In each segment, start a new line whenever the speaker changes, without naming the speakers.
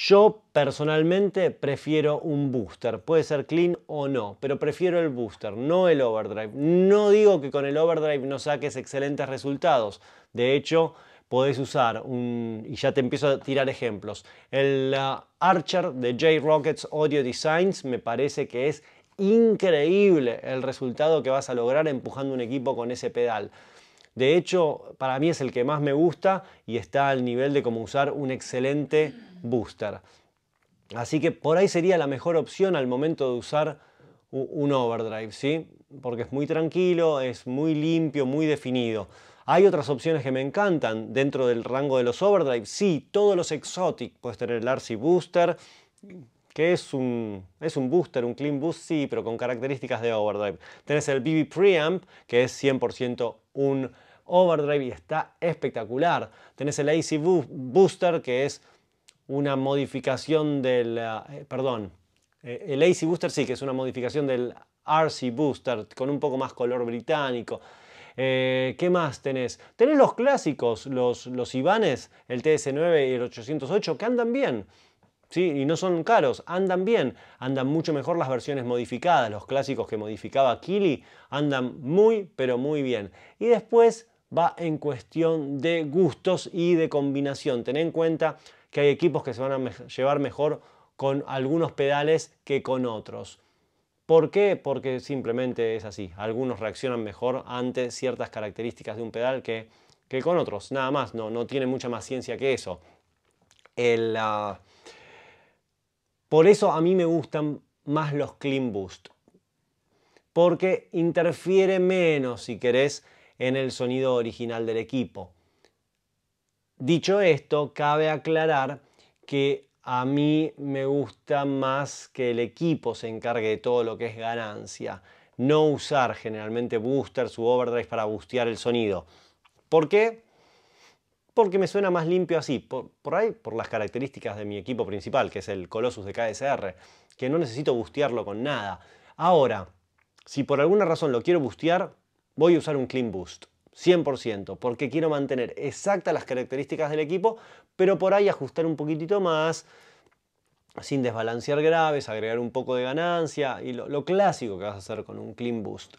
Yo personalmente prefiero un booster, puede ser clean o no, pero prefiero el booster, no el overdrive. No digo que con el overdrive no saques excelentes resultados, de hecho podés usar un, y ya te empiezo a tirar ejemplos, el uh, Archer de J-Rockets Audio Designs me parece que es increíble el resultado que vas a lograr empujando un equipo con ese pedal. De hecho, para mí es el que más me gusta y está al nivel de cómo usar un excelente booster. Así que por ahí sería la mejor opción al momento de usar un overdrive, ¿sí? Porque es muy tranquilo, es muy limpio, muy definido. Hay otras opciones que me encantan dentro del rango de los overdrive. Sí, todos los exotic. Puedes tener el RC Booster, que es un, es un booster, un clean boost, sí, pero con características de overdrive. Tenés el BB Preamp, que es 100% un overdrive y está espectacular. Tenés el AC Booster que es una modificación del... Eh, perdón, eh, el AC Booster sí que es una modificación del RC Booster con un poco más color británico. Eh, ¿Qué más tenés? Tenés los clásicos, los, los Ibanes, el TS9 y el 808 que andan bien. ¿Sí? Y no son caros, andan bien, andan mucho mejor las versiones modificadas, los clásicos que modificaba Kili andan muy, pero muy bien. Y después va en cuestión de gustos y de combinación. Ten en cuenta que hay equipos que se van a llevar mejor con algunos pedales que con otros. ¿Por qué? Porque simplemente es así. Algunos reaccionan mejor ante ciertas características de un pedal que, que con otros. Nada más, no, tiene mucha más ciencia que eso. El, ah, Por eso a mí me gustan más los Clean Boost. Porque interfiere menos, si querés, en el sonido original del equipo. Dicho esto, cabe aclarar que a mí me gusta más que el equipo se encargue de todo lo que es ganancia, no usar generalmente boosters u overdrive para bustear el sonido. ¿Por qué? Porque me suena más limpio así, por, por, ahí, por las características de mi equipo principal, que es el Colossus de KSR, que no necesito bustearlo con nada. Ahora, si por alguna razón lo quiero bustear, voy a usar un Clean Boost. 100%, porque quiero mantener exactas las características del equipo, pero por ahí ajustar un poquitito más, sin desbalancear graves, agregar un poco de ganancia y lo, clásico que vas a hacer con un clean boost.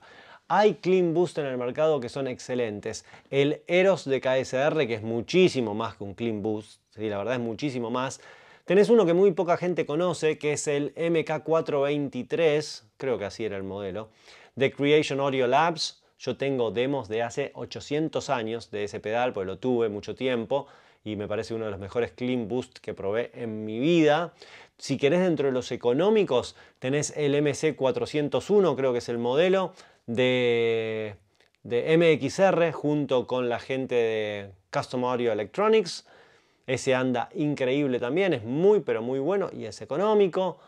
Hay clean boost en el mercado que son excelentes. El Eros de KSR, que es muchísimo más que un clean boost, ¿sí? la verdad es muchísimo más. Tenés uno que muy poca gente conoce, que es el MK423, creo que así era el modelo, de Creation Audio Labs yo tengo demos de hace 800 años de ese pedal, pues lo tuve mucho tiempo y me parece uno de los mejores clean boost que probé en mi vida. Si querés dentro de los económicos, tenés el MC401, creo que es el modelo de, de MXR junto con la gente de Custom Audio Electronics. Ese anda increíble también, es muy pero muy bueno y es económico.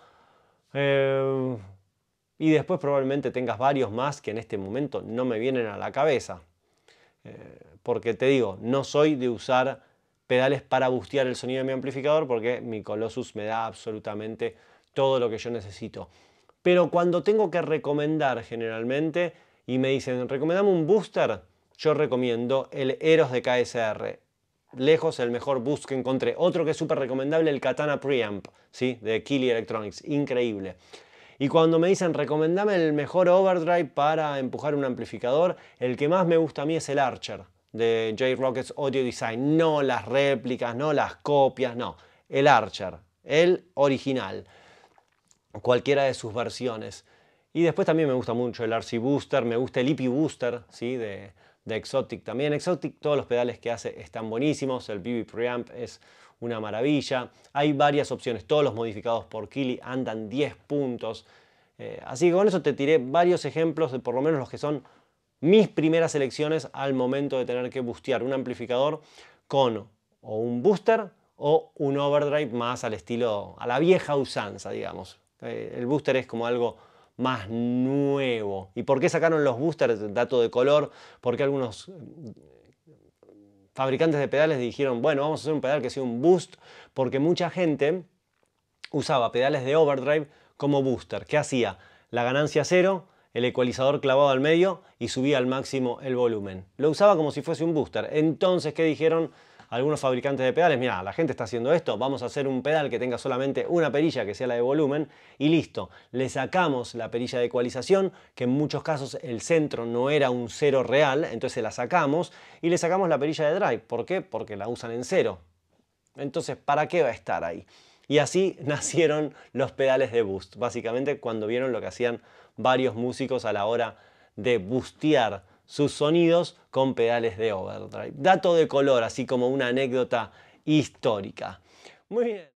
Eh, y después probablemente tengas varios más que en este momento no me vienen a la cabeza. Eh, porque te digo, no soy de usar pedales para bustear el sonido de mi amplificador porque mi Colossus me da absolutamente todo lo que yo necesito. Pero cuando tengo que recomendar generalmente y me dicen, recomendame un booster, yo recomiendo el Eros de KSR. Lejos el mejor boost que encontré. Otro que es súper recomendable, el Katana Preamp, ¿sí? de Kili Electronics. Increíble. Y cuando me dicen, recomendame el mejor overdrive para empujar un amplificador, el que más me gusta a mí es el Archer de J-Rockets Audio Design. No las réplicas, no las copias, no. El Archer, el original. Cualquiera de sus versiones. Y después también me gusta mucho el RC Booster, me gusta el EP Booster, ¿sí? De, de Exotic también. Exotic, todos los pedales que hace están buenísimos. El BB Preamp es una maravilla. Hay varias opciones, todos los modificados por Kili andan 10 puntos. Eh, así que con eso te tiré varios ejemplos de por lo menos los que son mis primeras elecciones al momento de tener que bustear un amplificador con o un booster o un overdrive más al estilo, a la vieja usanza, digamos. Eh, el booster es como algo más nuevo. ¿Y por qué sacaron los boosters? Dato de color, porque algunos fabricantes de pedales dijeron, bueno, vamos a hacer un pedal que sea un boost, porque mucha gente usaba pedales de overdrive como booster. ¿Qué hacía? La ganancia cero, el ecualizador clavado al medio y subía al máximo el volumen. Lo usaba como si fuese un booster. Entonces, ¿qué dijeron? algunos fabricantes de pedales, mira, la gente está haciendo esto, vamos a hacer un pedal que tenga solamente una perilla, que sea la de volumen, y listo, le sacamos la perilla de ecualización, que en muchos casos el centro no era un cero real, entonces la sacamos, y le sacamos la perilla de drive. ¿Por qué? Porque la usan en cero. Entonces, ¿para qué va a estar ahí? Y así nacieron los pedales de boost, básicamente cuando vieron lo que hacían varios músicos a la hora de bustear sus sonidos con pedales de overdrive. Dato de color, así como una anécdota histórica. Muy bien.